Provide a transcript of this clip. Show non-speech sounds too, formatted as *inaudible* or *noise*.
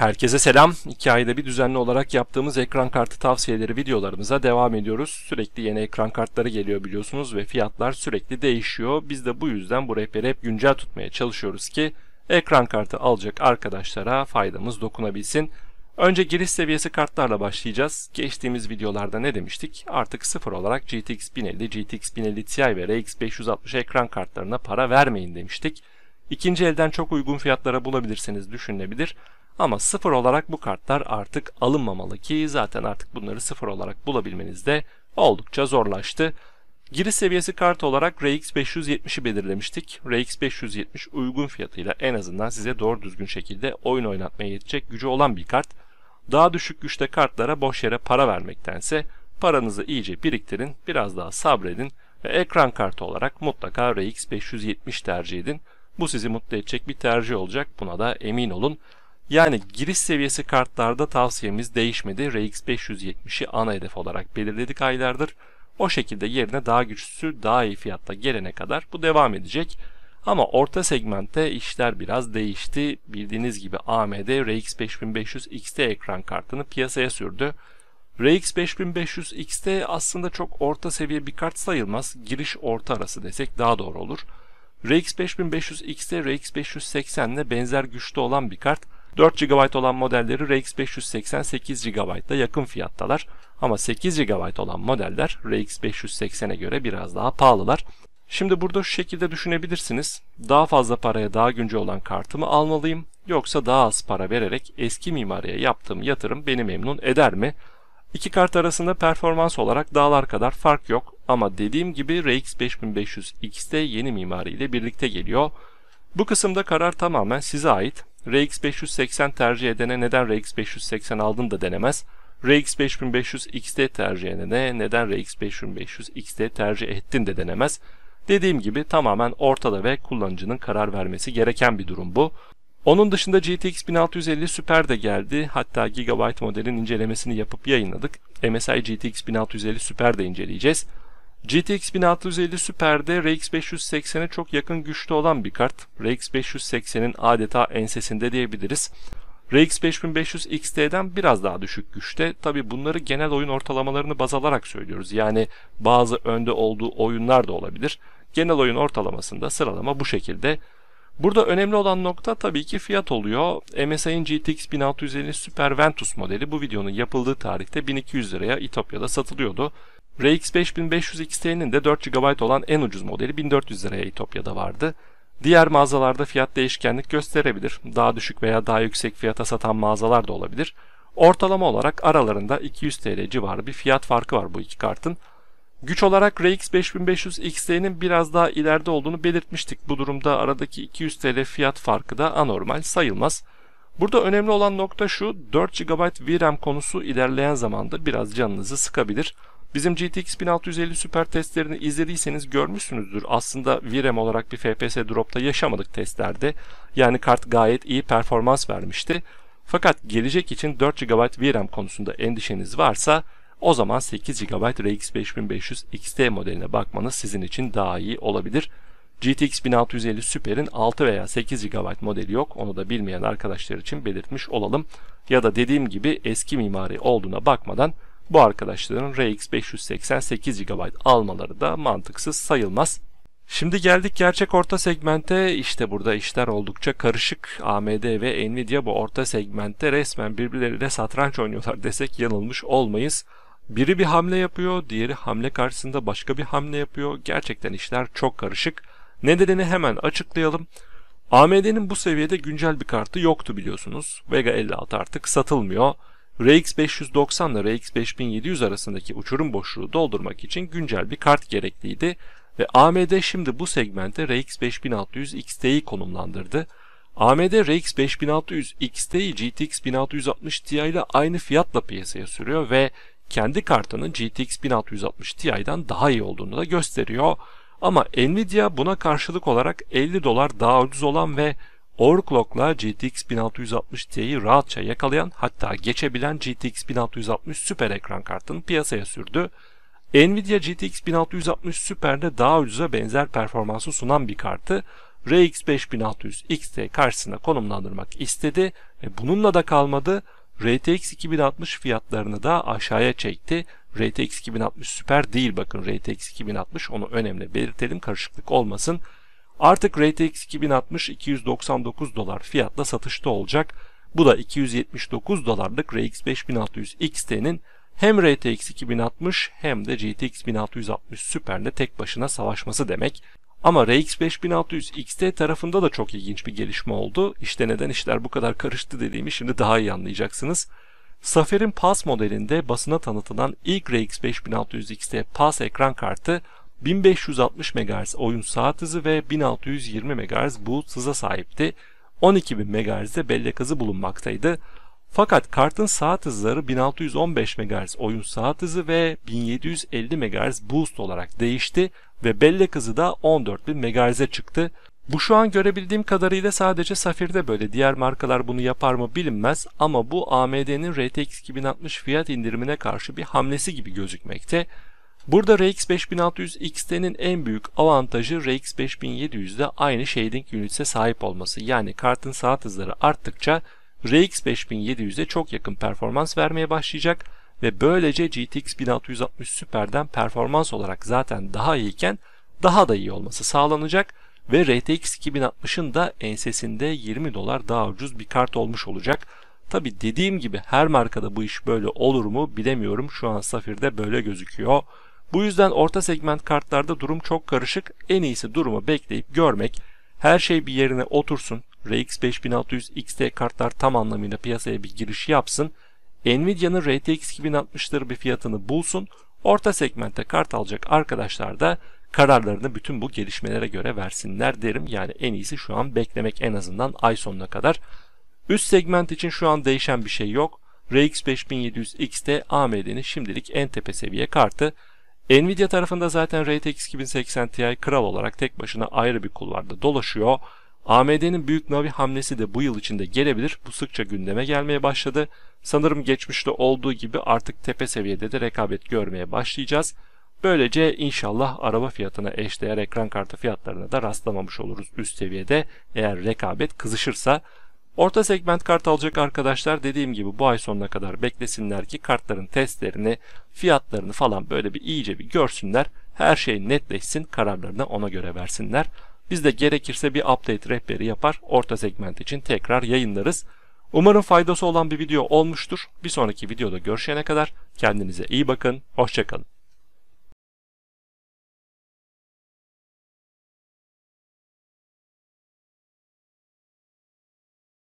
Herkese selam. İki ayda bir düzenli olarak yaptığımız ekran kartı tavsiyeleri videolarımıza devam ediyoruz. Sürekli yeni ekran kartları geliyor biliyorsunuz ve fiyatlar sürekli değişiyor. Biz de bu yüzden bu rehberi hep güncel tutmaya çalışıyoruz ki ekran kartı alacak arkadaşlara faydamız dokunabilsin. Önce giriş seviyesi kartlarla başlayacağız. Geçtiğimiz videolarda ne demiştik? Artık sıfır olarak GTX 1050, GTX 1050 Ti ve RX 560 ekran kartlarına para vermeyin demiştik. İkinci elden çok uygun fiyatlara bulabilirseniz düşünülebilir. Ama sıfır olarak bu kartlar artık alınmamalı ki zaten artık bunları sıfır olarak bulabilmeniz de oldukça zorlaştı. Giriş seviyesi kart olarak RX 570'i belirlemiştik. RX 570 uygun fiyatıyla en azından size doğru düzgün şekilde oyun oynatmaya yetecek gücü olan bir kart. Daha düşük güçte kartlara boş yere para vermektense paranızı iyice biriktirin, biraz daha sabredin ve ekran kartı olarak mutlaka RX 570 tercih edin. Bu sizi mutlu edecek bir tercih olacak buna da emin olun. Yani giriş seviyesi kartlarda tavsiyemiz değişmedi. RX 570'i ana hedef olarak belirledik aylardır. O şekilde yerine daha güçlüsü daha iyi fiyatta gelene kadar bu devam edecek. Ama orta segmentte işler biraz değişti. Bildiğiniz gibi AMD RX 5500 XT ekran kartını piyasaya sürdü. RX 5500 XT aslında çok orta seviye bir kart sayılmaz. Giriş orta arası desek daha doğru olur. RX 5500 XT RX 580 ile benzer güçte olan bir kart 4 GB olan modelleri RX 580 8 GB'da yakın fiyattalar. Ama 8 GB olan modeller RX 580'e göre biraz daha pahalılar. Şimdi burada şu şekilde düşünebilirsiniz. Daha fazla paraya daha güncel olan kartımı almalıyım yoksa daha az para vererek eski mimariye yaptığım yatırım beni memnun eder mi? İki kart arasında performans olarak dağlar kadar fark yok ama dediğim gibi RX 5500 X de yeni mimari ile birlikte geliyor. Bu kısımda karar tamamen size ait. RX 580 tercih edene neden RX 580 aldın da denemez. RX 5500 XT tercih edene neden RX 5500 XT tercih ettin de denemez. Dediğim gibi tamamen ortada ve kullanıcının karar vermesi gereken bir durum bu. Onun dışında GTX 1650 Super de geldi. Hatta Gigabyte modelin incelemesini yapıp yayınladık. MSI GTX 1650 Super de inceleyeceğiz. GTX 1650 Super'de RX 580'e çok yakın güçlü olan bir kart. RX 580'in adeta ensesinde diyebiliriz. RX 5500 XT'den biraz daha düşük güçte. Tabi bunları genel oyun ortalamalarını baz alarak söylüyoruz. Yani bazı önde olduğu oyunlar da olabilir. Genel oyun ortalamasında sıralama bu şekilde. Burada önemli olan nokta tabii ki fiyat oluyor. MSI'nin GTX 1650 Super Ventus modeli bu videonun yapıldığı tarihte 1200 liraya İtopya'da satılıyordu. RX 5500 XT'nin de 4 GB olan en ucuz modeli 1400 liraya İtopya'da vardı. Diğer mağazalarda fiyat değişkenlik gösterebilir. Daha düşük veya daha yüksek fiyata satan mağazalar da olabilir. Ortalama olarak aralarında 200 TL civarı bir fiyat farkı var bu iki kartın. Güç olarak RX 5500 XT'nin biraz daha ileride olduğunu belirtmiştik. Bu durumda aradaki 200 TL fiyat farkı da anormal sayılmaz. Burada önemli olan nokta şu, 4 GB VRAM konusu ilerleyen zamanda biraz canınızı sıkabilir. Bizim GTX 1650 Super testlerini izlediyseniz görmüşsünüzdür. Aslında VRAM olarak bir FPS dropta yaşamadık testlerde. Yani kart gayet iyi performans vermişti. Fakat gelecek için 4 GB VRAM konusunda endişeniz varsa o zaman 8 GB RX 5500 XT modeline bakmanız sizin için daha iyi olabilir. GTX 1650 Super'in 6 veya 8 GB modeli yok. Onu da bilmeyen arkadaşlar için belirtmiş olalım. Ya da dediğim gibi eski mimari olduğuna bakmadan bu arkadaşların RX 588 GB almaları da mantıksız sayılmaz. Şimdi geldik gerçek orta segmente. İşte burada işler oldukça karışık. AMD ve Nvidia bu orta segmentte resmen birbirleriyle satranç oynuyorlar *laughs* desek yanılmış olmayız. Biri bir hamle yapıyor, diğeri hamle karşısında başka bir hamle yapıyor. Gerçekten işler çok karışık. Nedenini hemen açıklayalım. AMD'nin bu seviyede güncel bir kartı yoktu biliyorsunuz. Vega 56 artık satılmıyor. RX 590 ile RX 5700 arasındaki uçurum boşluğu doldurmak için güncel bir kart gerekliydi ve AMD şimdi bu segmente RX 5600 XT'yi konumlandırdı. AMD RX 5600 XT'yi GTX 1660 Ti ile aynı fiyatla piyasaya sürüyor ve kendi kartının GTX 1660 Ti'den daha iyi olduğunu da gösteriyor. Ama Nvidia buna karşılık olarak 50 dolar daha ucuz olan ve Overclock'la GTX 1660 Ti'yi rahatça yakalayan hatta geçebilen GTX 1660 süper ekran kartını piyasaya sürdü. Nvidia GTX 1660 Super'de daha ucuza benzer performansı sunan bir kartı RX 5600 XT karşısına konumlandırmak istedi ve bununla da kalmadı. RTX 2060 fiyatlarını da aşağıya çekti. RTX 2060 süper değil bakın RTX 2060 onu önemli belirtelim karışıklık olmasın. Artık RTX 2060 299 dolar fiyatla satışta olacak. Bu da 279 dolarlık RX 5600 XT'nin hem RTX 2060 hem de GTX 1660 Super'le tek başına savaşması demek. Ama RX 5600 XT tarafında da çok ilginç bir gelişme oldu. İşte neden işler bu kadar karıştı dediğimi şimdi daha iyi anlayacaksınız. Safer'in Pass modelinde basına tanıtılan ilk RX 5600 XT Pass ekran kartı 1560 MHz oyun saat hızı ve 1620 MHz bulut hıza sahipti. 12000 MHz'de bellek hızı bulunmaktaydı. Fakat kartın saat hızları 1615 MHz oyun saat hızı ve 1750 MHz boost olarak değişti ve bellek hızı da 14000 MHz'e çıktı. Bu şu an görebildiğim kadarıyla sadece Safir'de böyle. Diğer markalar bunu yapar mı bilinmez ama bu AMD'nin RTX 2060 fiyat indirimine karşı bir hamlesi gibi gözükmekte. Burada RX 5600 XT'nin en büyük avantajı RX 5700'de aynı shading unit'e sahip olması. Yani kartın saat hızları arttıkça RX 5700'e çok yakın performans vermeye başlayacak ve böylece GTX 1660 Super'den performans olarak zaten daha iyiyken daha da iyi olması sağlanacak ve RTX 2060'ın da ensesinde 20 dolar daha ucuz bir kart olmuş olacak. Tabi dediğim gibi her markada bu iş böyle olur mu bilemiyorum. Şu an Safir'de böyle gözüküyor. Bu yüzden orta segment kartlarda durum çok karışık. En iyisi durumu bekleyip görmek. Her şey bir yerine otursun. RX 5600 XT kartlar tam anlamıyla piyasaya bir giriş yapsın. Nvidia'nın RTX 2060'ları bir fiyatını bulsun. Orta segmentte kart alacak arkadaşlar da kararlarını bütün bu gelişmelere göre versinler derim. Yani en iyisi şu an beklemek en azından ay sonuna kadar. Üst segment için şu an değişen bir şey yok. RX 5700 XT AMD'nin şimdilik en tepe seviye kartı. Nvidia tarafında zaten RTX 2080 Ti kral olarak tek başına ayrı bir kulvarda dolaşıyor. AMD'nin büyük Navi hamlesi de bu yıl içinde gelebilir. Bu sıkça gündeme gelmeye başladı. Sanırım geçmişte olduğu gibi artık tepe seviyede de rekabet görmeye başlayacağız. Böylece inşallah araba fiyatına eşdeğer ekran kartı fiyatlarına da rastlamamış oluruz üst seviyede eğer rekabet kızışırsa. Orta segment kart alacak arkadaşlar dediğim gibi bu ay sonuna kadar beklesinler ki kartların testlerini, fiyatlarını falan böyle bir iyice bir görsünler. Her şey netleşsin, kararlarını ona göre versinler. Biz de gerekirse bir update rehberi yapar, orta segment için tekrar yayınlarız. Umarım faydası olan bir video olmuştur. Bir sonraki videoda görüşene kadar kendinize iyi bakın, hoşçakalın.